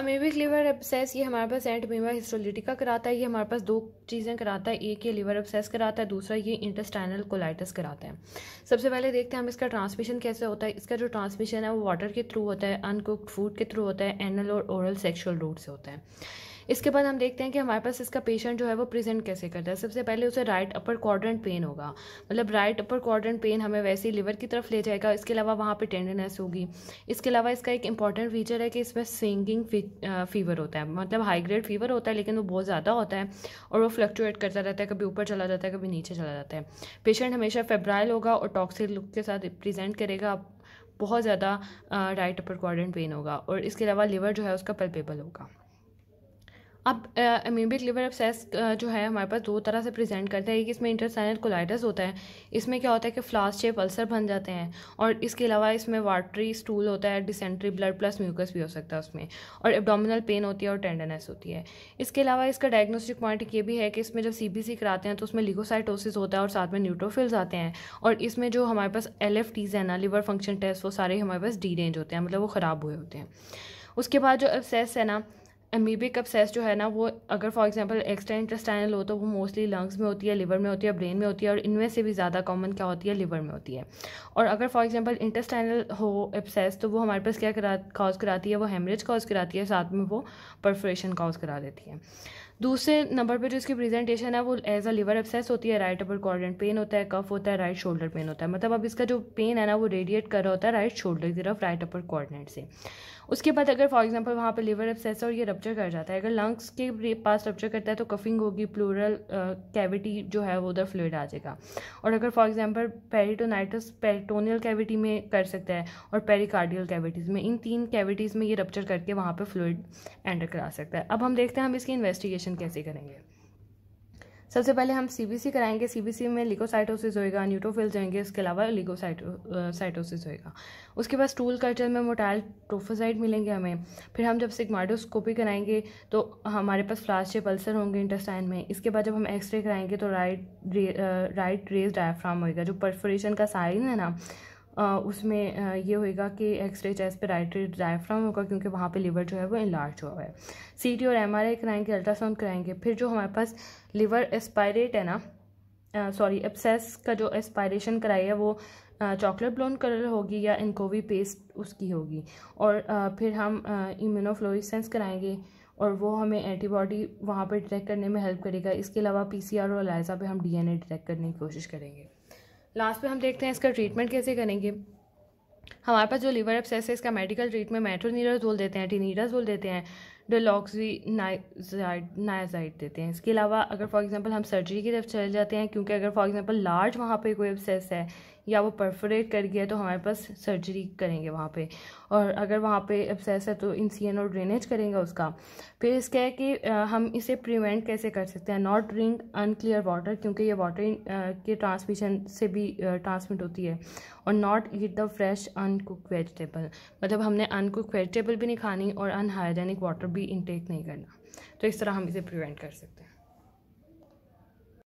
amoebic liver abscess ये हमारे पास एंटमीमा histolytica कराता है ये हमारे पास दो चीज़ें कराता है एक ये लीवर एब्सेस कराता है दूसरा ये इंटेस्टाइनल कोलाइटिस कराता है सबसे पहले देखते हैं हम इसका ट्रांसमिशन कैसे होता है इसका जो ट्रांसमिशन है वो वाटर के थ्रू होता है अनकुक्ड फूड के थ्रू होता है एनल और औरल सेक्शुअल रूट से होता है इसके बाद हम देखते हैं कि हमारे पास इसका पेशेंट जो है वो प्रेजेंट कैसे करता है सबसे पहले उसे राइट अपर क्वाड्रेंट पेन होगा मतलब राइट अपर क्वाड्रेंट पेन हमें वैसे ही लिवर की तरफ ले जाएगा इसके अलावा वहाँ पर टेंडरनेस होगी इसके अलावा इसका एक इंपॉर्टेंट फीचर है कि इसमें सिंगिंग फीवर होता है मतलब हाई ग्रेड फीवर होता है लेकिन वो बहुत ज़्यादा होता है और वो फ्लक्चुएट करता रहता है कभी ऊपर चला जाता है कभी नीचे चला जाता है पेशेंट हमेशा फेब्राइल होगा और टॉक्सिक लुक के साथ प्रेजेंट करेगा बहुत ज़्यादा राइट अपर क्वाड्रेंट पेन होगा और इसके अलावा लिवर जो है उसका पल्पेबल होगा अब अम्यूबिक लिवर अपसेस जो है हमारे पास दो तरह से प्रेजेंट करते हैं एक इसमें इंटरसाइनल कोलाइटस होता है इसमें क्या होता है कि फ्लास शेप अल्सर बन जाते हैं और इसके अलावा इसमें वाटरी स्टूल होता है डिसेंट्री ब्लड प्लस म्यूकस भी हो सकता है उसमें और एबडोमिनल पेन होती है और टेंडरनेस होती है इसके अलावा इसका डायग्नोस्टिक पॉइंट ये भी है कि इसमें जब सी बी सी कराते हैं तो उसमें लिगोसाइटोसिस होता है और साथ में न्यूट्रोफिल्स आते हैं और इसमें जो हमारे पास एल एफ टीज़ है ना लिवर फंक्शन टेस्ट वो सारे हमारे पास डी रेंज होते हैं मतलब वो ख़राब हुए होते हैं उसके बाद जो एब्सेस है ना अमीबिक अपसेस जो है ना वो अगर फॉर एग्जांपल एक्स्ट्रा इंटेस्टाइनल हो तो वो मोस्टली लंग्स में होती है लिवर में होती है ब्रेन में होती है और इनमें से भी ज़्यादा कॉमन क्या होती है लिवर में होती है और अगर फॉर एग्जांपल इंटेस्टाइनल हो अपसेस तो वो हमारे पास क्या करा कॉज कराती है वो हेमरेज कॉज कराती है साथ में वो परफ्रेशन कॉज करा देती है दूसरे नंबर पे जो इसकी प्रेजेंटेशन है वो एज अ लिवर एब्सेस होती है राइट अपर कॉर्डेंट पेन होता है कफ होता है राइट शोल्डर पेन होता है मतलब अब इसका जो पेन है ना वो रेडिएट कर रहा होता है राइट शोल्डर की तरफ राइट अपर कॉर्डेंट से उसके बाद अगर फॉर एग्जाम्पल वहाँ पर लिवर एब्सेस और ये रप्चर कर जाता है अगर लंग्स के पास रप्चर करता है तो कफिंग होगी प्लूरल कैविटी जो है वो उधर फ्लूड आ जाएगा और अगर for example peritonitis peritoneal cavity में कर सकता है और पेरिकार्डियल कैविटीज़ में इन तीन कैविटीज़ में ये रप्चर करके वहाँ पर फ्लूड एंटर करा सकता है अब हम देखते हैं हम इसकी इन्वेस्टिगेशन डिटेक्शन कैसे करेंगे सबसे पहले हम सी बी सी कराएंगे सी बी सी में लिकोसाइटोसिस होएगा न्यूट्रोफिल जाएंगे उसके अलावा लिकोसाइटो होएगा उसके बाद स्टूल कल्चर में मोटाइल ट्रोफोसाइट मिलेंगे हमें फिर हम जब सिग्माडोस्कोपी कराएंगे तो हमारे पास फ्लास्टे शेप होंगे इंटेस्टाइन में इसके बाद जब हम एक्सरे कराएंगे तो राइट रे, राइट रेज डायफ्राम होएगा जो परफोरेशन का साइन है ना उसमें ये होएगा कि एक्सरे चेस्ट पे राइट डायफ्राम होगा क्योंकि वहाँ पे लीवर जो है वो इलार्ज हुआ है सी और एम आर आई कराएंगे अल्ट्रासाउंड कराएंगे फिर जो हमारे पास लिवर एस्पायरेट है ना सॉरी एप्सेस का जो एस्पायरेशन कराई है वो चॉकलेट ब्लोन कलर होगी या इनकोवी पेस्ट उसकी होगी और आ, फिर हम इम्यूनोफ्लोरिसेंस कराएंगे और वो हमें एंटीबॉडी वहाँ पर डिटेक्ट करने में हेल्प करेगा इसके अलावा पीसीआर और अलाइजा पे हम डीएनए डिटेक्ट करने की कोशिश करेंगे लास्ट पे हम देखते हैं इसका ट्रीटमेंट कैसे करेंगे हमारे पास जो लीवर अपसेस है इसका मेडिकल ट्रीटमेंट बोल देते हैं बोल देते हैं डोलॉक्सीनाइजाइड नाइजाइड देते हैं इसके अलावा अगर फॉर एग्जांपल हम सर्जरी की तरफ चले जाते हैं क्योंकि अगर फॉर एग्जांपल लार्ज वहाँ पे कोई एब्सेस है या वो परफोरेट कर गया तो हमारे पास सर्जरी करेंगे वहाँ पे और अगर वहाँ पे एबसेस है तो इंसियन और ड्रेनेज करेंगे उसका फिर इसका है कि हम इसे प्रिवेंट कैसे कर सकते हैं नॉट ड्रिंक अनक्लियर वाटर क्योंकि ये वाटर के ट्रांसमिशन से भी ट्रांसमिट होती है और not eat the fresh uncook vegetable मतलब हमने अनकुक वेजिटेबल भी नहीं खानी और अनहाइजेनिक वाटर भी भी इनटेक नहीं करना तो इस तरह हम इसे प्रिवेंट कर सकते हैं